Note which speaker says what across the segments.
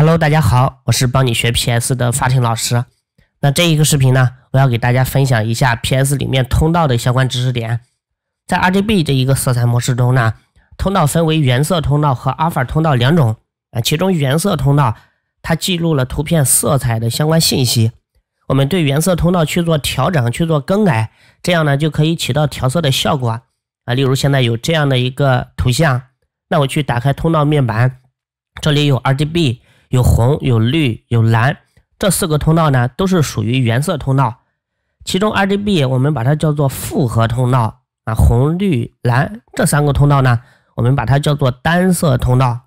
Speaker 1: Hello，大家好，我是帮你学 PS 的发婷老师。那这一个视频呢，我要给大家分享一下 PS 里面通道的相关知识点。在 RGB 这一个色彩模式中呢，通道分为原色通道和 Alpha 通道两种啊。其中原色通道它记录了图片色彩的相关信息。我们对原色通道去做调整、去做更改，这样呢就可以起到调色的效果啊。例如现在有这样的一个图像，那我去打开通道面板，这里有 RGB。有红、有绿、有蓝，这四个通道呢，都是属于原色通道。其中 R G B 我们把它叫做复合通道啊，红、绿、蓝这三个通道呢，我们把它叫做单色通道。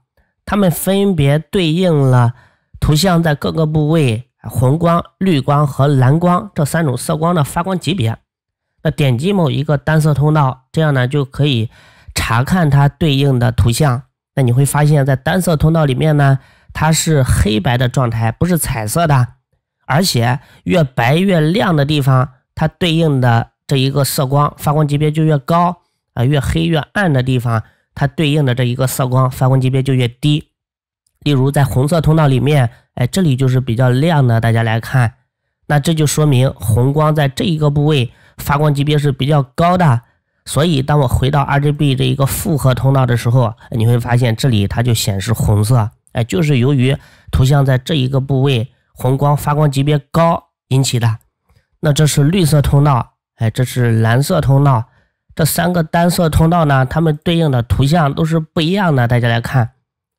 Speaker 1: 它们分别对应了图像在各个部位红光、绿光和蓝光这三种色光的发光级别。那点击某一个单色通道，这样呢就可以查看它对应的图像。那你会发现在单色通道里面呢。它是黑白的状态，不是彩色的，而且越白越亮的地方，它对应的这一个色光发光级别就越高啊；越黑越暗的地方，它对应的这一个色光发光级别就越低。例如在红色通道里面，哎，这里就是比较亮的，大家来看，那这就说明红光在这一个部位发光级别是比较高的。所以当我回到 R G B 这一个复合通道的时候，你会发现这里它就显示红色。哎，就是由于图像在这一个部位红光发光级别高引起的。那这是绿色通道，哎，这是蓝色通道，这三个单色通道呢，它们对应的图像都是不一样的。大家来看，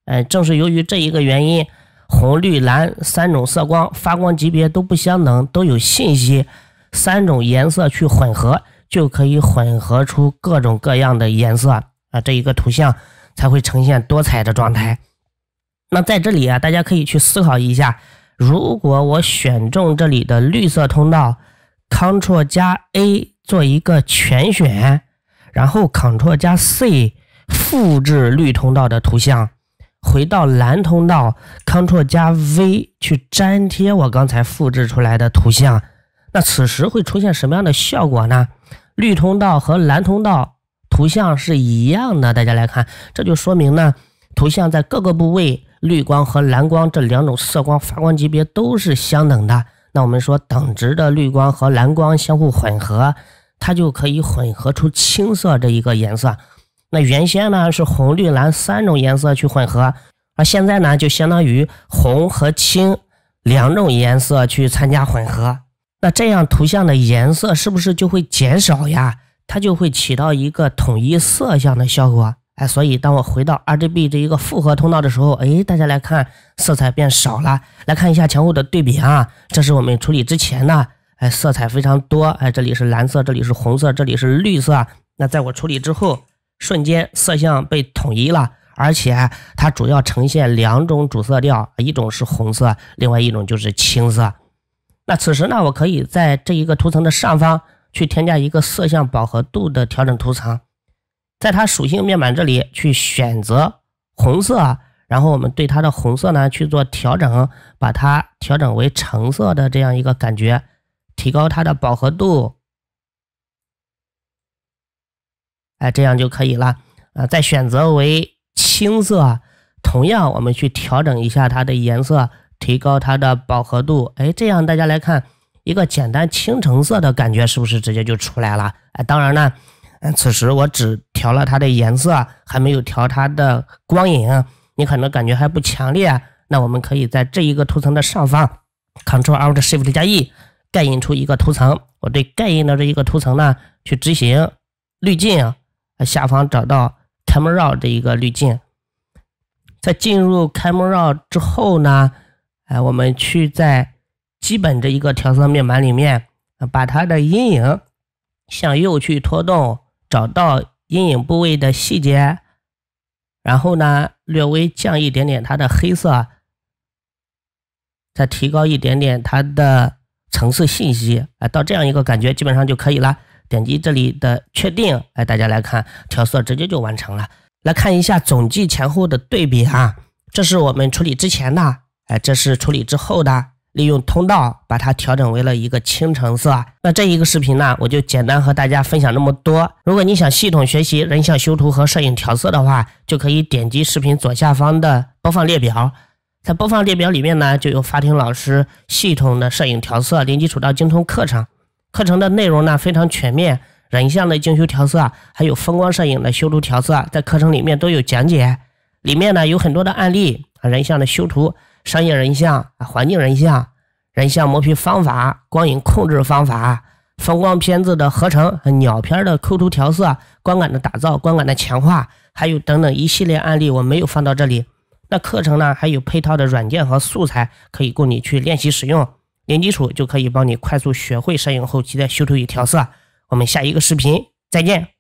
Speaker 1: 哎，正是由于这一个原因，红、绿、蓝三种色光发光级别都不相等，都有信息，三种颜色去混合就可以混合出各种各样的颜色啊，这一个图像才会呈现多彩的状态。那在这里啊，大家可以去思考一下，如果我选中这里的绿色通道，Ctrl 加 A 做一个全选，然后 Ctrl 加 C 复制绿通道的图像，回到蓝通道，Ctrl 加 V 去粘贴我刚才复制出来的图像，那此时会出现什么样的效果呢？绿通道和蓝通道图像是一样的，大家来看，这就说明呢，图像在各个部位。绿光和蓝光这两种色光发光级别都是相等的。那我们说等值的绿光和蓝光相互混合，它就可以混合出青色这一个颜色。那原先呢是红、绿、蓝三种颜色去混合，而现在呢就相当于红和青两种颜色去参加混合。那这样图像的颜色是不是就会减少呀？它就会起到一个统一色相的效果。哎，所以当我回到 RGB 这一个复合通道的时候，哎，大家来看色彩变少了。来看一下前后的对比啊，这是我们处理之前呢，哎，色彩非常多，哎，这里是蓝色，这里是红色，这里是绿色。那在我处理之后，瞬间色相被统一了，而且它主要呈现两种主色调，一种是红色，另外一种就是青色。那此时呢，我可以在这一个图层的上方去添加一个色相饱和度的调整图层。在它属性面板这里去选择红色，然后我们对它的红色呢去做调整，把它调整为橙色的这样一个感觉，提高它的饱和度，哎，这样就可以了。啊。再选择为青色，同样我们去调整一下它的颜色，提高它的饱和度，哎，这样大家来看一个简单青橙色的感觉，是不是直接就出来了？哎，当然呢，嗯，此时我只调了它的颜色，还没有调它的光影，你可能感觉还不强烈。那我们可以在这一个图层的上方，Ctrl Alt Shift 加 E 盖印出一个图层。我对盖印的这一个图层呢，去执行滤镜，下方找到 Camera 这一个滤镜。在进入 Camera 之后呢，哎，我们去在基本这一个调色面板里面，把它的阴影向右去拖动，找到。阴影部位的细节，然后呢，略微降一点点它的黑色，再提高一点点它的层次信息，哎，到这样一个感觉基本上就可以了。点击这里的确定，哎，大家来看调色直接就完成了。来看一下总计前后的对比啊，这是我们处理之前的，哎，这是处理之后的。利用通道把它调整为了一个青橙色。那这一个视频呢，我就简单和大家分享那么多。如果你想系统学习人像修图和摄影调色的话，就可以点击视频左下方的播放列表，在播放列表里面呢，就有法庭老师系统的摄影调色零基础到精通课程。课程的内容呢非常全面，人像的精修调色，还有风光摄影的修图调色，在课程里面都有讲解。里面呢有很多的案例，人像的修图。商业人像、环境人像、人像磨皮方法、光影控制方法、风光片子的合成、鸟片的抠图调色、光感的打造、光感的强化，还有等等一系列案例，我没有放到这里。那课程呢，还有配套的软件和素材，可以供你去练习使用。零基础就可以帮你快速学会摄影后期的修图与调色。我们下一个视频再见。